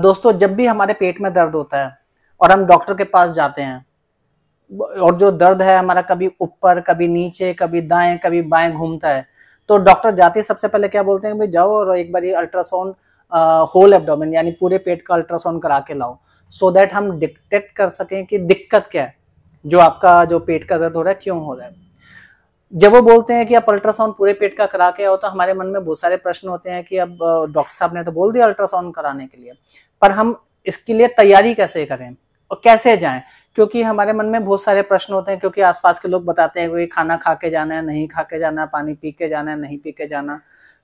दोस्तों जब भी हमारे पेट में दर्द होता है और हम डॉक्टर के पास जाते हैं और जो दर्द है हमारा कभी ऊपर कभी नीचे कभी दाएं कभी बाएं घूमता है तो डॉक्टर जाते हैं सबसे पहले क्या बोलते हैं भाई जाओ और एक बार ये अल्ट्रासाउंड होल एब्डोमेन यानी पूरे पेट का अल्ट्रासाउंड करा के लाओ सो so दैट हम डिटेक्ट कर सकें कि दिक्कत क्या है जो आपका जो पेट का दर्द हो रहा है क्यों हो रहा है जब वो बोलते हैं कि आप अल्ट्रासाउंड पूरे पेट का करा के आओ तो हमारे मन में बहुत सारे प्रश्न होते हैं कि अब डॉक्टर साहब ने तो बोल दिया अल्ट्रासाउंड कराने के लिए पर हम इसके लिए तैयारी कैसे करें और कैसे जाएं क्योंकि हमारे मन में बहुत सारे प्रश्न होते हैं क्योंकि आसपास के लोग बताते हैं कि खाना खा के जाना है नहीं खा के जाना पानी पी के जाना है नहीं पी के जाना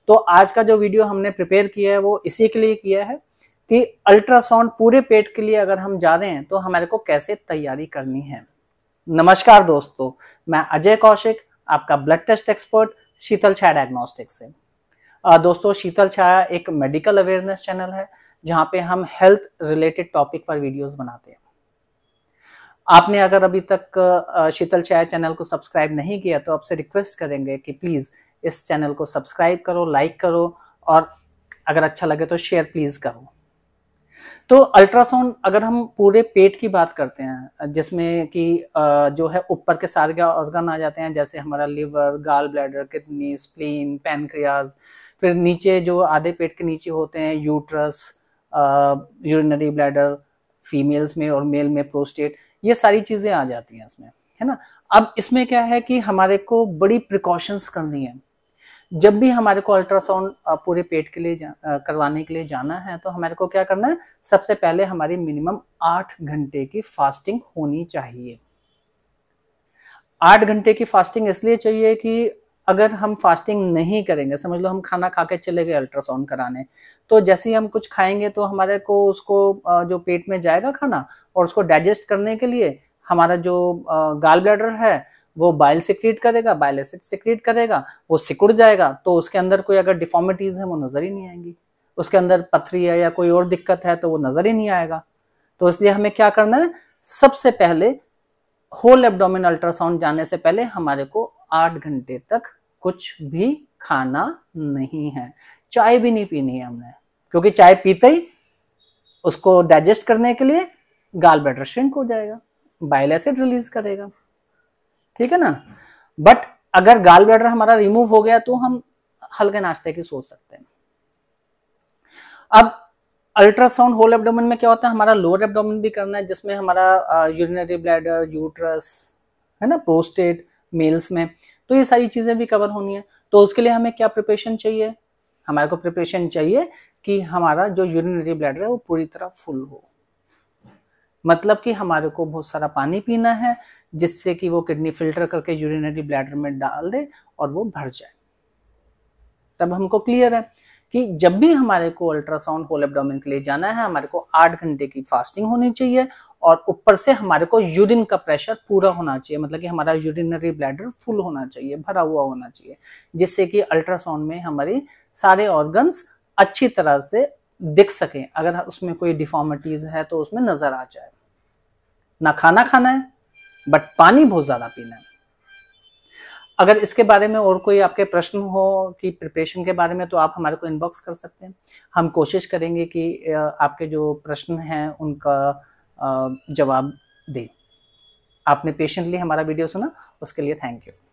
तो आज का जो वीडियो हमने प्रिपेयर किया है वो इसी के लिए किया है कि अल्ट्रासाउंड पूरे पेट के लिए अगर हम जा रहे हैं तो हमारे को कैसे तैयारी करनी है नमस्कार दोस्तों मैं अजय कौशिक आपका blood test expert Sheetal Chhaya diagnostic से दोस्तों शीतल छाया एक मेडिकल अवेयरनेस चैनल है जहां पे हम हेल्थ रिलेटेड टॉपिक पर वीडियोस बनाते हैं आपने अगर अभी तक शीतल छाया चैनल को सब्सक्राइब नहीं किया तो आपसे रिक्वेस्ट करेंगे कि प्लीज़ इस चैनल को सब्सक्राइब करो लाइक करो और अगर अच्छा लगे तो शेयर प्लीज़ करो तो अल्ट्रासाउंड अगर हम पूरे पेट की बात करते हैं जिसमें कि जो है ऊपर के सारे ऑर्गन आ जाते हैं जैसे हमारा liver gall bladder kidney spleen pancreas फिर नीचे जो आधे पेट के नीचे होते हैं यूट्रस यूरिनरी ब्लैडर फीमेल्स में और मेल में प्रोस्टेट ये सारी चीज़ें आ जाती हैं इसमें है ना अब इसमें क्या है कि हमारे को बड़ी प्रिकॉशंस करनी है जब भी हमारे को अल्ट्रासाउंड पूरे पेट के लिए करवाने के लिए जाना है तो हमारे को क्या करना है सबसे पहले हमारी मिनिमम आठ घंटे की फास्टिंग होनी चाहिए आठ घंटे की फास्टिंग इसलिए चाहिए कि अगर हम फास्टिंग नहीं करेंगे समझ लो हम खाना खा के चले गए अल्ट्रासाउंड कराने तो जैसे ही हम कुछ खाएंगे तो हमारे को उसको जो पेट में जाएगा खाना और उसको डाइजेस्ट करने के लिए हमारा जो गाल ब्लैडर है वो बाइल सिक्रीट करेगा बाइल एसिड सिक्रीट करेगा वो सिकुड़ जाएगा तो उसके अंदर कोई अगर डिफॉर्मिटीज है वो नज़र ही नहीं आएंगी उसके अंदर पथरी है या कोई और दिक्कत है तो वो नज़र ही नहीं आएगा तो इसलिए हमें क्या करना है सबसे पहले होल एब्डोमिन अल्ट्रासाउंड जाने से पहले हमारे को आठ घंटे तक कुछ भी खाना नहीं है चाय भी नहीं पीनी है हमने क्योंकि चाय पीते ही उसको डाइजेस्ट करने के लिए गाल बैटर श्रिंक हो जाएगा बाइल एसिड रिलीज करेगा ठीक है ना बट अगर गाल ब्लैडर हमारा रिमूव हो गया तो हम हल्के नाश्ते की सोच सकते हैं अब अल्ट्रासाउंड होल एब्डोमेन में क्या होता है हमारा लोअर एब्डोमेन भी करना है जिसमें हमारा यूरिनरी ब्लैडर यूट्रस है ना प्रोस्टेट मेल्स में तो ये सारी चीज़ें भी कवर होनी है तो उसके लिए हमें क्या प्रिपरेशन चाहिए हमारे को प्रिपरेशन चाहिए कि हमारा जो यूरिनरी ब्लैडर है वो पूरी तरह फुल हो मतलब कि हमारे को बहुत सारा पानी पीना है जिससे कि वो किडनी फिल्टर करके यूरिनरी ब्लैडर में डाल दे और वो भर जाए तब हमको क्लियर है कि जब भी हमारे को अल्ट्रासाउंड होल एब्डोमिन के लिए जाना है हमारे को आठ घंटे की फास्टिंग होनी चाहिए और ऊपर से हमारे को यूरिन का प्रेशर पूरा होना चाहिए मतलब कि हमारा यूरिनरी ब्लैडर फुल होना चाहिए भरा हुआ होना चाहिए जिससे कि अल्ट्रासाउंड में हमारे सारे ऑर्गन्स अच्छी तरह से दिख सकें अगर उसमें कोई डिफॉर्मिटीज है तो उसमें नजर आ जाए ना खाना खाना है बट पानी बहुत ज्यादा पीना है अगर इसके बारे में और कोई आपके प्रश्न हो कि प्रिपरेशन के बारे में तो आप हमारे को इनबॉक्स कर सकते हैं हम कोशिश करेंगे कि आपके जो प्रश्न हैं उनका जवाब दें आपने पेशेंटली हमारा वीडियो सुना उसके लिए थैंक यू